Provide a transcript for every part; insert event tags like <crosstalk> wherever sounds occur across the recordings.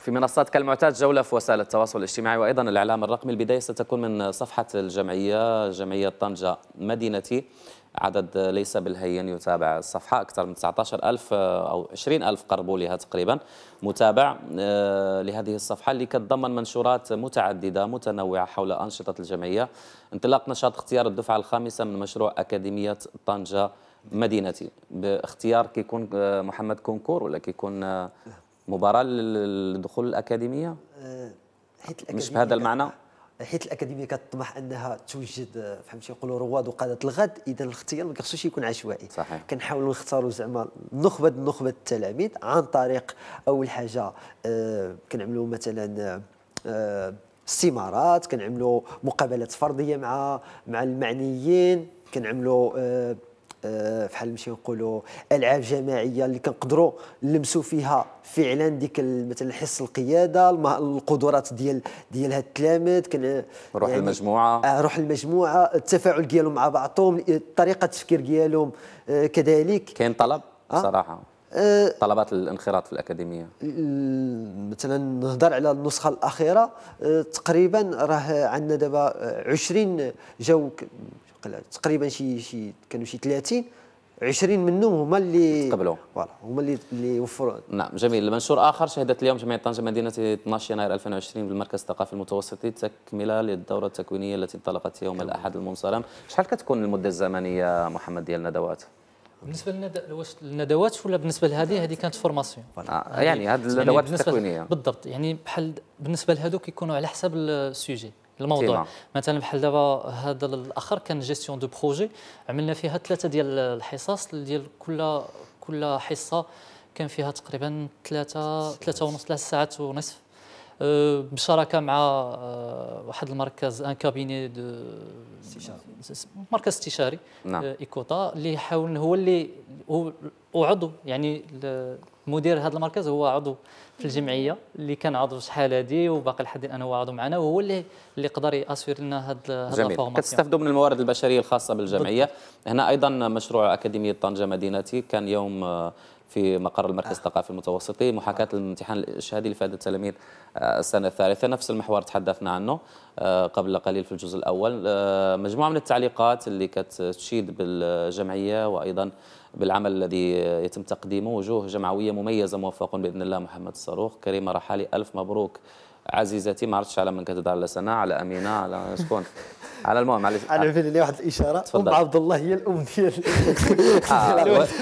في منصات كالمعتاد جولة في وسائل التواصل الاجتماعي وأيضا الإعلام الرقمي البداية ستكون من صفحة الجمعية جمعية طنجة مدينتي عدد ليس بالهين يتابع الصفحة أكثر من 19 ألف أو 20 ألف قربوا لها تقريبا متابع آه، لهذه الصفحة اللي كتضمن منشورات متعددة متنوعة حول أنشطة الجمعية انطلاق نشاط اختيار الدفعة الخامسة من مشروع أكاديمية طنجة مدينتي باختيار كيكون آه، محمد كونكور ولا كيكون آه، مباراة للدخول الأكاديمية؟ آه، حيت الأكاديمية مش بهذا المعنى؟ حيت الأكاديمية كتطمح أنها توجد آه، فهمتي يقولوا رواد وقادة الغد إذا الاختيار ما كيخصوش يكون عشوائي صحيح كنحاولوا نختاروا زعما نخبة نخبة التلاميذ عن طريق أول حاجة أه كنعملوا مثلا أه استمارات كنعملوا مقابلات فرديه مع مع المعنيين كنعملوا أه آه، فحال نمشيو نقولوا العاب جماعيه اللي كنقدروا نلمسوا فيها فعلا ديك مثلا حس القياده القدرات ديال ديال هاد التلاميذ روح يعني المجموعه آه روح المجموعه التفاعل ديالهم مع بعضهم طريقه التفكير ديالهم آه كذلك كاين طلب آه. بصراحه آه؟ طلبات الانخراط في الاكاديميه مثلا نهضر على النسخه الاخيره آه، تقريبا راه عندنا دابا 20 جو تقريبا شي شي كانوا شي 30 20 منهم هما اللي تقبلوا فوالا هما اللي اللي وفروا نعم جميل المنشور اخر شهدت اليوم جمعيه طنجه مدينه 12 يناير 2020 بالمركز الثقافي المتوسطي تكمله للدوره التكوينيه التي انطلقت يوم الاحد المنصرم شحال كتكون المده الزمنيه محمد ديال الندوات بالنسبه للندوات ولا بالنسبه لهذه هذه كانت فورماسيون آه، يعني هذه يعني الندوات التكوينيه بالضبط يعني بحال بالنسبه لهذوك يكونوا على حسب السوجي الموضوع مثلا بحال دابا هذا الاخر كان جيستيون دو بروجي عملنا فيها ثلاثه ديال الحصص ديال كل كل حصه كان فيها تقريبا ثلاثه ثلاثه ونص ثلاث ساعات ونصف بشراكه أه، مع أه، واحد المركز ان أه، كابيني دو استشاري مركز استشاري نعم. ايكوتا اللي حاول هو اللي هو عضو يعني مدير هذا المركز هو عضو في الجمعيه اللي كان عضو شحال هذه وباقي لحد الان هو عضو معنا وهو اللي اللي قدر ياسور لنا هذا الفورماسيون كتستافدوا من الموارد البشريه الخاصه بالجمعيه بالضبط. هنا ايضا مشروع اكاديميه طنجه مدينتي كان يوم في مقر المركز الثقافي المتوسطي محاكاة الامتحان الإشهادي لفائدة التلاميذ آه، السنة الثالثة نفس المحور تحدثنا عنه آه، قبل قليل في الجزء الأول آه، مجموعة من التعليقات اللي كتشيد بالجمعية وأيضا بالعمل الذي يتم تقديمه وجوه جمعوية مميزة موفق بإذن الله محمد الصاروخ كريمة رحالي ألف مبروك عزيزتي ما عرفتش على من كنت على سناء على امينه على شكون على المهم على انا في لي واحد الاشاره ام عبد الله هي الام ديال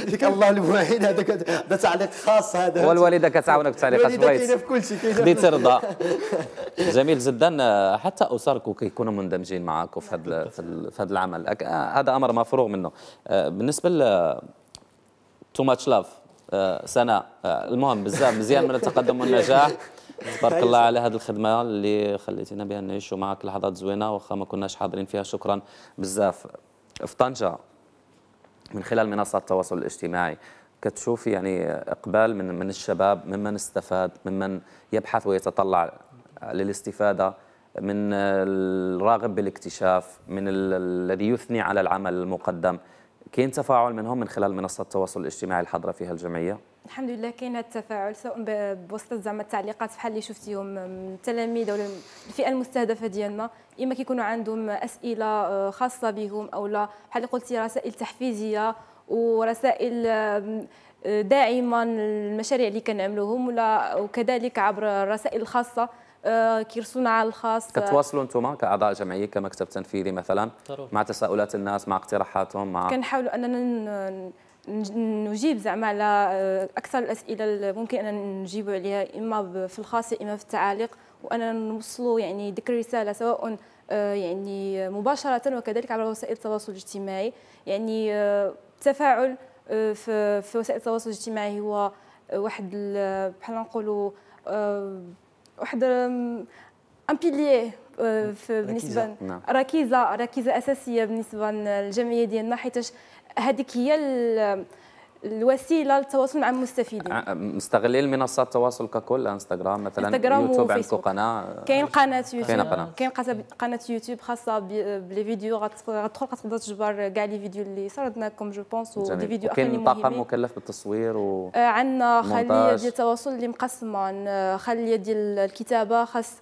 ديك <laughs> <laughs> الله الواحد هذاك هذا تعليق خاص هذا والوالده كتعاونك تعليقات الوالده كاينه في كل شيء كاينه خديت جميل جدا حتى اسركم كيكونوا مندمجين معاكم في هذا في هذا العمل هذا امر مفروغ منه آه، بالنسبه ل تو ماتش لاف سناء المهم بزاف مزيان من التقدم والنجاح تبارك الله على هذه الخدمه اللي خليتينا بها نعيشوا معك لحظات زوينه واخا ما كناش حاضرين فيها شكرا بزاف في طنجه من خلال منصات التواصل الاجتماعي كتشوفي يعني اقبال من من الشباب ممن استفاد ممن يبحث ويتطلع للاستفاده من الراغب بالاكتشاف من الذي يثني على العمل المقدم كاين تفاعل منهم من خلال منصات التواصل الاجتماعي الحاضره فيها الجمعيه الحمد لله كاين هذا التفاعل سواء بوسط زعما التعليقات بحال اللي شفتيهم التلاميذ ولا الفئه المستهدفه ديالنا اما كيكونوا عندهم اسئله آه، خاصه بهم او لا بحال اللي قلتي رسائل تحفيزيه ورسائل آه، آه، داعمه للمشاريع اللي كنعملوهم ولا وكذلك عبر الرسائل الخاصه كيرسلونا على الخاص كتواصلوا انتم كاعضاء جمعيه كمكتب تنفيذي مثلا طرح. مع تساؤلات الناس مع اقتراحاتهم مع كنحاولوا اننا نجيب زعما على آه، اكثر الاسئله اللي ممكن ان نجيبوا عليها اما في الخاص اما في التعاليق وانا نوصلوا يعني ديك الرساله سواء آه، يعني مباشره وكذلك عبر وسائل التواصل الاجتماعي يعني آه، التفاعل في وسائل التواصل الاجتماعي هو واحد بحال نقولوا واحد ان بالنسبه نعم. ركيزه ركيزه اساسيه بالنسبه للجمعيه ديالنا حيتاش هذيك هي الوسيله للتواصل مع المستفيدين مستغلين منصات التواصل ككل انستغرام آه، مثلا انستغرام يوتيوب عندكم قناه كاين قناه يوتيوب كاين قناه قناه يوتيوب خاصه بلي فيديو غتدخل غتقدر تجبر كاع لي فيديو اللي صردنا لكم جو بونس ودي فيديو اخرين كاين طاقم مكلف بالتصوير و آه، عندنا خليه ديال التواصل اللي مقسمه آه، خليه ديال الكتابه خاص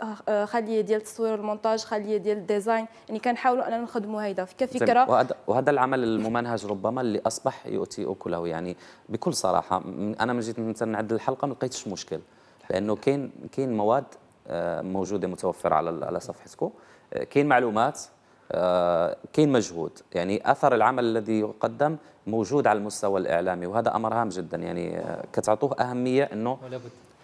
خليه ديال التصوير والمونتاج خليه ديال الديزاين يعني كنحاولوا اننا نخدموا هيدا كفكره وهذا العمل الممنهج ربما اللي اصبح يؤتي اكله يعني يعني بكل صراحه انا من جيت مثلا نعد الحلقه ما لقيتش مشكل لانه كاين كاين مواد آه، موجوده متوفره على على صفحتكم آه، كاين معلومات آه، كاين مجهود يعني اثر العمل الذي يقدم موجود على المستوى الاعلامي وهذا امر هام جدا يعني كتعطوه اهميه انه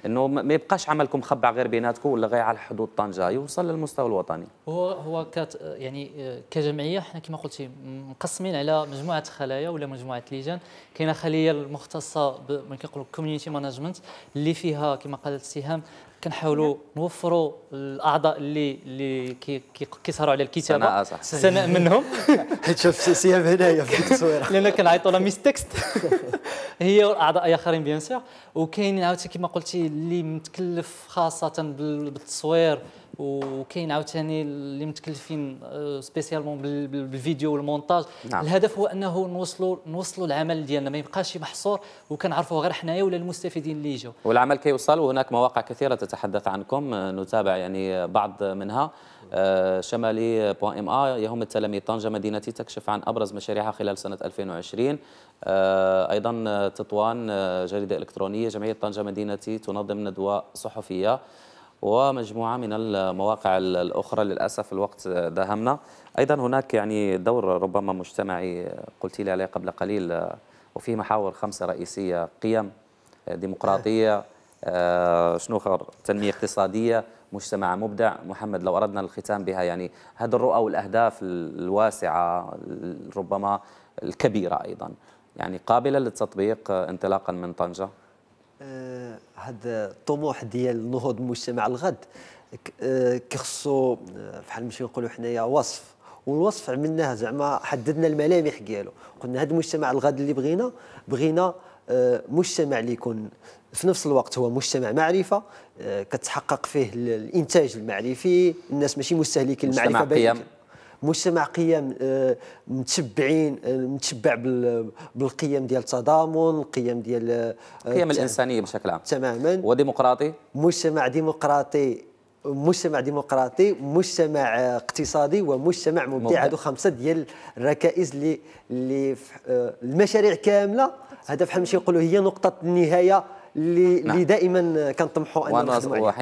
انه ما يبقاش عملكم مخبع غير بيناتكم ولا غير على حدود طنجه يوصل للمستوى الوطني هو هو كت يعني آه، كجمعيه حنا كما قلتي مقسمين على مجموعه خلايا ولا مجموعه لجان كاينه خليه المختصه كنقولوا كوميونيتي مانجمنت اللي فيها كما قالت سهام كنحاولوا نوفروا الاعضاء اللي اللي كيسهروا على الكتابه سناء منهم حيت <laughs> شوف سياب هنايا في التصويره <laughs> لان كنعيطوا لها ميس تكست هي والاعضاء اخرين بيان سور وكاين عاوتاني كما قلتي اللي متكلف خاصه بالتصوير وكاين عاوتاني اللي متكلفين آه، سبيسيالمون بالفيديو والمونتاج نعم. الهدف هو انه نوصلوا نوصلوا العمل ديالنا ما يبقاش محصور وكنعرفوه غير حنايا ولا المستفيدين اللي يجوا والعمل كيوصل وهناك مواقع كثيره تتحدث عنكم آه، نتابع يعني بعض منها آه، شمالي بوان ام ا يهم التلاميذ طنجه مدينتي تكشف عن ابرز مشاريعها خلال سنه 2020 ايضا تطوان جريده الكترونيه جمعيه طنجه مدينتي تنظم ندوه صحفيه ومجموعة من المواقع الأخرى للأسف الوقت داهمنا أيضا هناك يعني دور ربما مجتمعي قلت لي عليه قبل قليل وفيه محاور خمسة رئيسية قيم ديمقراطية آه، شنو تنمية اقتصادية مجتمع مبدع محمد لو أردنا الختام بها يعني هذه الرؤى والأهداف الواسعة ربما الكبيرة أيضا يعني قابلة للتطبيق انطلاقا من طنجة هذا آه، الطموح ديال نهوض المجتمع الغد آه، كيخصو بحال آه، ماشي نقولوا حنايا وصف والوصف عملناه زعما حددنا الملامح ديالو قلنا هذا المجتمع الغد اللي بغينا بغينا مجتمع اللي يكون في نفس الوقت هو مجتمع معرفه كتحقق فيه الانتاج المعرفي الناس ماشي مستهلكين المعرفه مجتمع قيم مجتمع قيم آه، متبعين آه، متبع بالقيم ديال التضامن القيم ديال آه، القيم الانسانيه بشكل عام تماما وديمقراطي مجتمع ديمقراطي مجتمع ديمقراطي مجتمع اقتصادي ومجتمع مبدع هادو خمسه ديال الركائز اللي اللي المشاريع كامله هذا بحال ماشي نقولوا هي نقطه النهايه اللي, نعم. اللي دائما كنطمحوا ان نخدموا عليها